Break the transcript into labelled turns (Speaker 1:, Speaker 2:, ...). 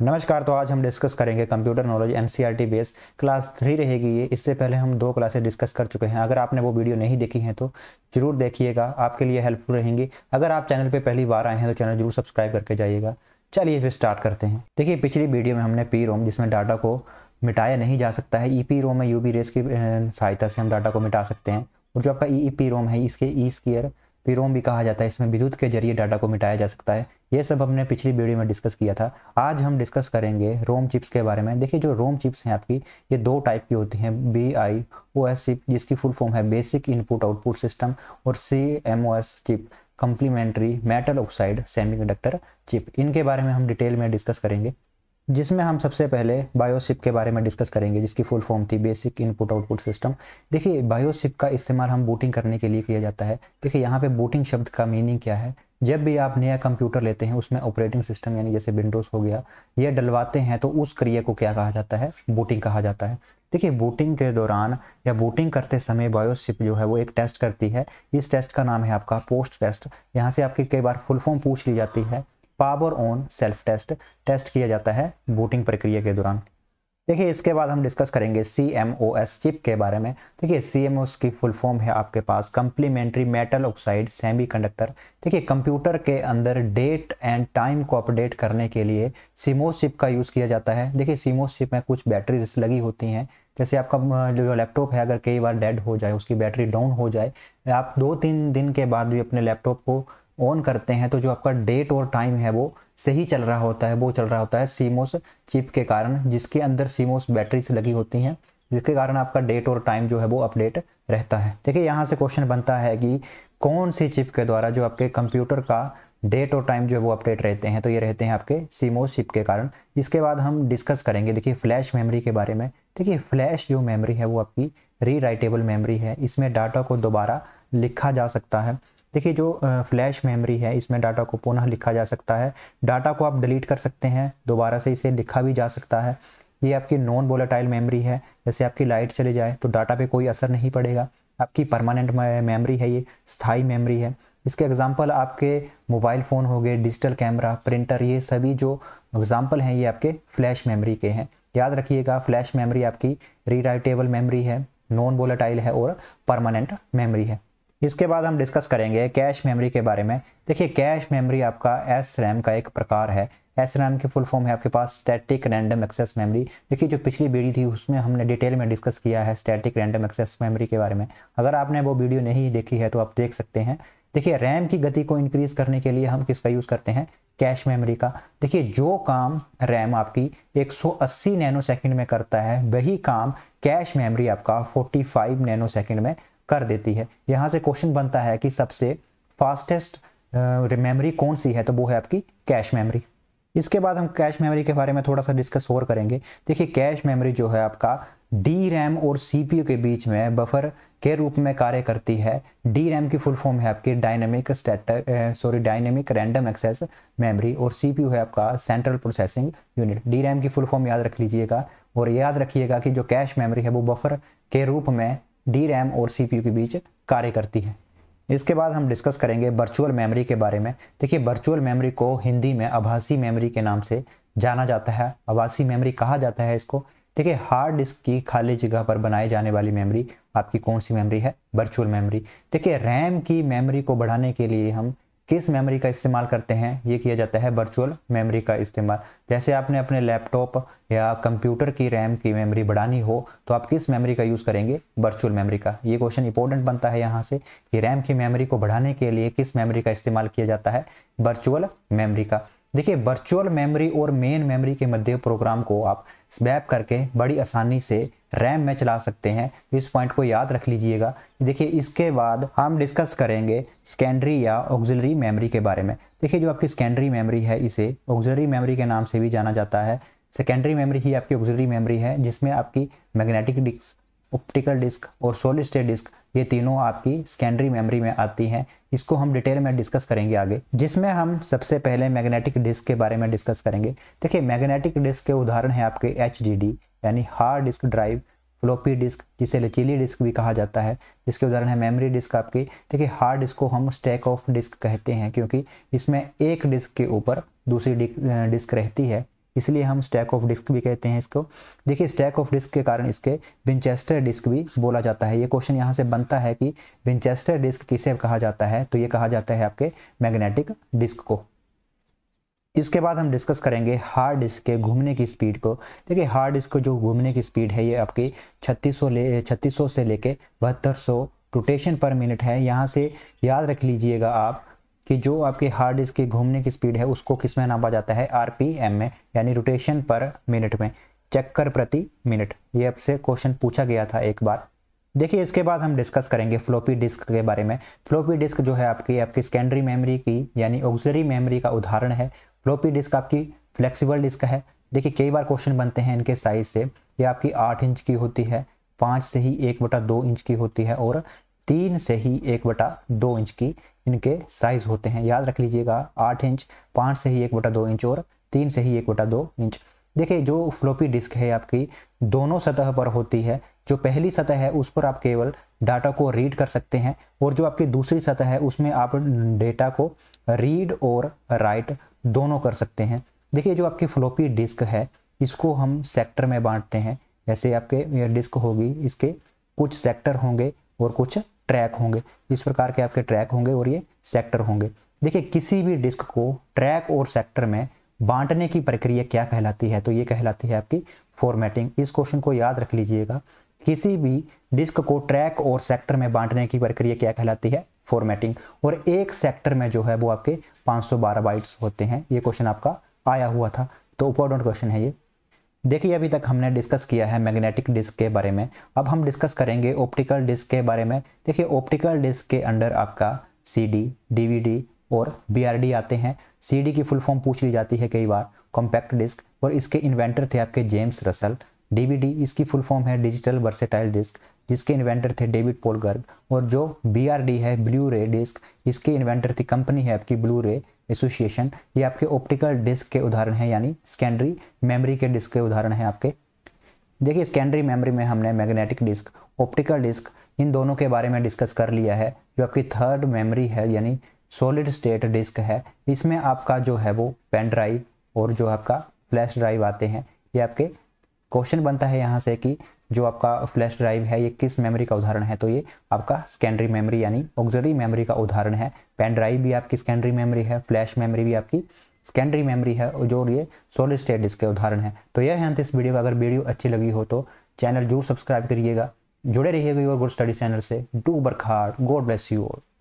Speaker 1: नमस्कार तो आज हम डिस्कस करेंगे computer knowledge N C base class three रहेगी ये इससे पहले हम दो क्लासेस डिस्कस कर चुके हैं अगर आपने वो वीडियो नहीं देखी है तो जरूर देखिएगा आपके लिए हेल्पफुल रहेंगी अगर आप चैनल पे पहली बार आए हैं तो चैनल जरूर सब्सक्राइब करके जाइएगा चलिए फिर स्टार्ट करते हैं देखिए पिछली वीडियो में हमने पी रोम जिसमें डाटा को मिटाया नहीं जा सकता है ई पी रोम में यू बी रेस की सहायता से हम डाटा को मिटा सकते हैं और जो आपका ई पी रोम है इसके ई e स्कीयर पीरोम भी कहा जाता है इसमें विद्युत के जरिए डाटा को मिटाया जा सकता है ये सब हमने पिछली वीडियो में डिस्कस किया था आज हम डिस्कस करेंगे रोम चिप्स के बारे में देखिए जो रोम चिप्स हैं आपकी ये दो टाइप की होती हैं B I O S chip जिसकी फुल फॉर्म है बेसिक इनपुट आउटपुट सिस्टम और C M O S chip complementary metal oxide conductor chip इनके बारे में हम डिटेल में डिस्कस करेंगे जिसमें हम सबसे पहले बायोसिप के बारे में डिस्कस करेंगे जिसकी फुल फॉर्म थी बेसिक इनपुट आउटपुट सिस्टम देखिए बायोसिप का इस्तेमाल हम बूटिंग करने के लिए किया जाता है देखिए यहाँ पे बूटिंग शब्द का मीनिंग क्या है जब भी आप नया कंप्यूटर लेते हैं उसमें ऑपरेटिंग सिस्टम यानी जैसे विंडोज़ हो गया यह डलवाते हैं तो उस क्रिया को क्या कहा जाता है बूटिंग कहा जाता है देखिए बूटिंग के दौरान या बूटिंग करते समय बायोसिप जो है वो एक टेस्ट करती है इस टेस्ट का नाम है आपका पोस्ट टेस्ट यहाँ से आपकी कई बार फुल फॉर्म पूछ ली जाती है power on self test test किया जाता है बूटिंग प्रक्रिया के दौरान देखिए इसके बाद हम डिस्कस करेंगे C M O S chip के बारे में देखिए सी एम ओ एस की फुल फॉर्म है आपके पास complementary metal oxide semiconductor देखिए कंप्यूटर के अंदर डेट एंड टाइम को अपडेट करने के लिए सीमोस चिप का यूज़ किया जाता है देखिए सीमोस चिप में कुछ बैटरी लगी होती हैं जैसे आपका जो लैपटॉप है अगर कई बार डेड हो जाए उसकी बैटरी डाउन हो जाए आप दो तीन दिन के बाद भी अपने लैपटॉप को ऑन करते हैं तो जो आपका डेट और टाइम है वो सही चल रहा होता है वो चल रहा होता है सीमोस चिप के कारण जिसके अंदर सीमोस बैटरीज लगी होती हैं जिसके कारण आपका डेट और टाइम जो है वो अपडेट रहता है देखिए यहाँ से क्वेश्चन बनता है कि कौन सी चिप के द्वारा जो आपके कंप्यूटर का डेट और टाइम जो है वो अपडेट रहते हैं तो ये रहते हैं आपके सीमोस चिप के कारण इसके बाद हम डिस्कस करेंगे देखिए फ्लैश मेमोरी के बारे में देखिए फ्लैश जो मेमोरी है वो आपकी री राइटेबल मेमोरी है इसमें डाटा को दोबारा लिखा जा सकता है देखिए जो फ्लैश मेमोरी है इसमें डाटा को पुनः लिखा जा सकता है डाटा को आप डिलीट कर सकते हैं दोबारा से इसे लिखा भी जा सकता है ये आपकी नॉन वोलाटाइल मेमोरी है जैसे आपकी लाइट चले जाए तो डाटा पे कोई असर नहीं पड़ेगा आपकी परमानेंट मेमोरी है ये स्थाई मेमोरी है इसके एग्जाम्पल आपके मोबाइल फ़ोन हो गए डिजिटल कैमरा प्रिंटर ये सभी जो एग्ज़ाम्पल हैं ये आपके फ्लैश मेमोरी के हैं याद रखिएगा फ्लैश मेमोरी आपकी रीराइटेबल मेमोरी है नॉन वोलाटाइल है और परमानेंट मेमरी है इसके बाद हम डिस्कस करेंगे कैश मेमोरी के बारे में देखिए कैश मेमोरी आपका एस रैम का एक प्रकार है एस रैम के फुल फॉर्म है आपके पास स्टैटिक रैंडम एक्सेस मेमोरी देखिए जो पिछली वीडियो थी उसमें हमने डिटेल में डिस्कस किया है स्टैटिक रैंडम एक्सेस मेमोरी के बारे में अगर आपने वो वीडियो नहीं देखी है तो आप देख सकते हैं देखिए रैम की गति को इंक्रीज करने के लिए हम किसका यूज़ करते हैं कैश मेमोरी का देखिए जो काम रैम आपकी 180 नैनो सेकंड में करता है वही काम कैश मेमोरी आपका 45 नैनो सेकंड में कर देती है यहां से क्वेश्चन बनता है कि सबसे फास्टेस्ट मेमोरी कौन सी है तो वो है आपकी कैश मेमोरी इसके बाद हम कैश मेमोरी के बारे में थोड़ा सा डिस्कस और करेंगे देखिए कैश मेमोरी जो है आपका डी रैम और सीपीयू के बीच में बफर के रूप में कार्य करती है डी रैम की फुल फॉर्म है आपकी dynamic state sorry dynamic random access memory और सीपीयू है आपका central processing unit D RAM की फुल फॉर्म याद रख लीजिएगा और याद रखिएगा कि जो कैश मेमोरी है वो बफर के रूप में डी रैम और सी के बीच कार्य करती है इसके बाद हम डिस्कस करेंगे वर्चुअल मेमोरी के बारे में देखिए वर्चुअल मेमोरी को हिंदी में आभासी मेमोरी के नाम से जाना जाता है आभासी मेमोरी कहा जाता है इसको देखिए हार्ड डिस्क की खाली जगह पर बनाई जाने वाली मेमोरी आपकी कौन सी मेमोरी है वर्चुअल मेमोरी देखिए रैम की मेमोरी को बढ़ाने के लिए हम किस मेमोरी का इस्तेमाल करते हैं ये किया जाता है वर्चुअल मेमोरी का इस्तेमाल जैसे आपने अपने लैपटॉप या कंप्यूटर की रैम की मेमोरी बढ़ानी हो तो आप किस मेमोरी का यूज़ करेंगे वर्चुअल मेमोरी का ये क्वेश्चन इंपॉर्टेंट बनता है यहाँ से कि रैम की मेमोरी को बढ़ाने के लिए किस मेमोरी का इस्तेमाल किया जाता है वर्चुअल मेमरी का देखिए वर्चुअल मेमोरी और मेन मेमोरी के मध्य प्रोग्राम को आप स्वैप करके बड़ी आसानी से रैम में चला सकते हैं तो इस पॉइंट को याद रख लीजिएगा देखिए इसके बाद हम डिस्कस करेंगे सेकेंडरी या ऑक्जिलरी मेमोरी के बारे में देखिए जो आपकी सेकेंडरी मेमोरी है इसे ऑक्जिलरी मेमोरी के नाम से भी जाना जाता है सेकेंडरी मेमोरी ही आपकी ऑक्जिलरी मेमोरी है जिसमें आपकी मैग्नेटिक डिस्क ऑप्टिकल डिस्क और सोलिड स्टेट डिस्क ये तीनों आपकी सेकेंडरी मेमोरी में आती हैं इसको हम डिटेल में डिस्कस करेंगे आगे जिसमें हम सबसे पहले मैग्नेटिक डिस्क के बारे में डिस्कस करेंगे देखिए मैग्नेटिक डिस्क के उदाहरण हैं आपके एच यानी hard disk drive floppy disk जिसे लचीली डिस्क भी कहा जाता है जिसके उदाहरण है मेमोरी डिस्क आपकी देखिए हार्ड डिस्क को हम स्टैक ऑफ डिस्क कहते हैं क्योंकि इसमें एक डिस्क के ऊपर दूसरी डिस्क रहती है इसलिए हम स्टैक ऑफ डिस्क भी कहते हैं इसको देखिए स्टैक ऑफ डिस्क के कारण इसके विंचेस्टर डिस्क भी बोला जाता है ये क्वेश्चन यहाँ से बनता है कि विंचेस्टर डिस्क किसे कहा जाता है तो ये कहा जाता है आपके मैग्नेटिक डिस्क को इसके बाद हम डिस्कस करेंगे हार्ड डिस्क के घूमने की स्पीड को देखिए हार्ड डिस्क को जो घूमने की स्पीड है ये आपकी 3600 ले 3600 से लेके बहत्तर रोटेशन पर मिनट है यहाँ से याद रख लीजिएगा आप कि जो आपके हार्ड डिस्क के घूमने की स्पीड है उसको किस में नापा जाता है आर में यानी रोटेशन पर मिनट में चक्कर प्रति मिनट ये आपसे क्वेश्चन पूछा गया था एक बार देखिए इसके बाद हम डिस्कस करेंगे फ्लोपी डिस्क के बारे में फ्लोपी डिस्क जो है आपकी आपकी सेकेंडरी मेमोरी की यानी ऑक्सरी मेमोरी का उदाहरण है फ्लोपी डिस्क आपकी फ्लेक्सिबल डिस्क है देखिए कई बार क्वेश्चन बनते हैं इनके साइज से ये आपकी आठ इंच की होती है पाँच से ही एक बटा दो इंच की होती है और तीन से ही एक बटा दो इंच की इनके साइज होते हैं याद रख लीजिएगा आठ इंच पाँच से ही एक बटा दो इंच और तीन से ही एक बटा दो इंच देखिए जो फ्लोपी डिस्क है आपकी दोनों सतह पर होती है जो पहली सतह है उस पर आप केवल डाटा को रीड कर सकते हैं और जो आपकी दूसरी सतह है उसमें आप डेटा को रीड और राइट दोनों कर सकते हैं देखिए जो आपकी फ्लोपी डिस्क है इसको हम सेक्टर में बांटते हैं जैसे आपके डिस्क होगी इसके कुछ सेक्टर होंगे और कुछ ट्रैक होंगे इस प्रकार के आपके ट्रैक होंगे और ये सेक्टर होंगे देखिए किसी भी डिस्क को ट्रैक और सेक्टर में बांटने की प्रक्रिया क्या कहलाती है तो ये कहलाती है आपकी फॉर्मेटिंग इस क्वेश्चन को याद रख लीजिएगा किसी भी डिस्क को ट्रैक और सेक्टर में बांटने की प्रक्रिया क्या कहलाती है फॉर्मेटिंग और एक सेक्टर में जो है वो आपके 512 बाइट्स होते हैं ये क्वेश्चन आपका आया हुआ था तो इंपॉर्टेंट क्वेश्चन है ये देखिए अभी तक हमने डिस्कस किया है मैग्नेटिक डिस्क के बारे में अब हम डिस्कस करेंगे ऑप्टिकल डिस्क के बारे में देखिए ऑप्टिकल डिस्क के अंडर आपका C D D V D और बी आते हैं सी की फुल फॉर्म पूछ ली जाती है कई बार कॉम्पैक्ट डिस्क और इसके इन्वेंटर थे आपके जेम्स रसल डीवीडी इसकी फुल फॉर्म है डिजिटल वर्सेटाइल डिस्क जिसके इन्वेंटर थे डेविड पोलगर्ग और जो बी है ब्लू रे डिस्क इसके इन्वेंटर थी कंपनी है आपकी ब्लू रे एसोसिएशन ये आपके ऑप्टिकल डिस्क के उदाहरण हैं यानी स्कैंडरी मेमोरी के डिस्क के उदाहरण हैं आपके देखिए स्कैंडरी मेमोरी में हमने मैग्नेटिक डिस्क ऑप्टिकल डिस्क इन दोनों के बारे में डिस्कस कर लिया है जो आपकी थर्ड मेमोरी है यानी सॉलिड स्टेट डिस्क है इसमें आपका जो है वो पेन ड्राइव और जो आपका फ्लैश ड्राइव आते हैं ये आपके क्वेश्चन बनता है यहाँ से कि जो आपका फ्लैश ड्राइव है ये किस मेमोरी का उदाहरण है तो ये आपका सेकेंडरी मेमोरी यानी ऑक्जरी मेमोरी का उदाहरण है पेन ड्राइव भी आपकी सेकेंडरी मेमोरी है फ्लैश मेमोरी भी आपकी सेकेंडरी मेमोरी है और जो ये सॉलिड स्टेट डिस्क उदाहरण है तो यह है अंत इस वीडियो का अगर वीडियो अच्छी लगी हो तो चैनल जरूर सब्सक्राइब करिएगा जुड़े रहिएगा योर गुड स्टडी चैनल से do work hard God bless you all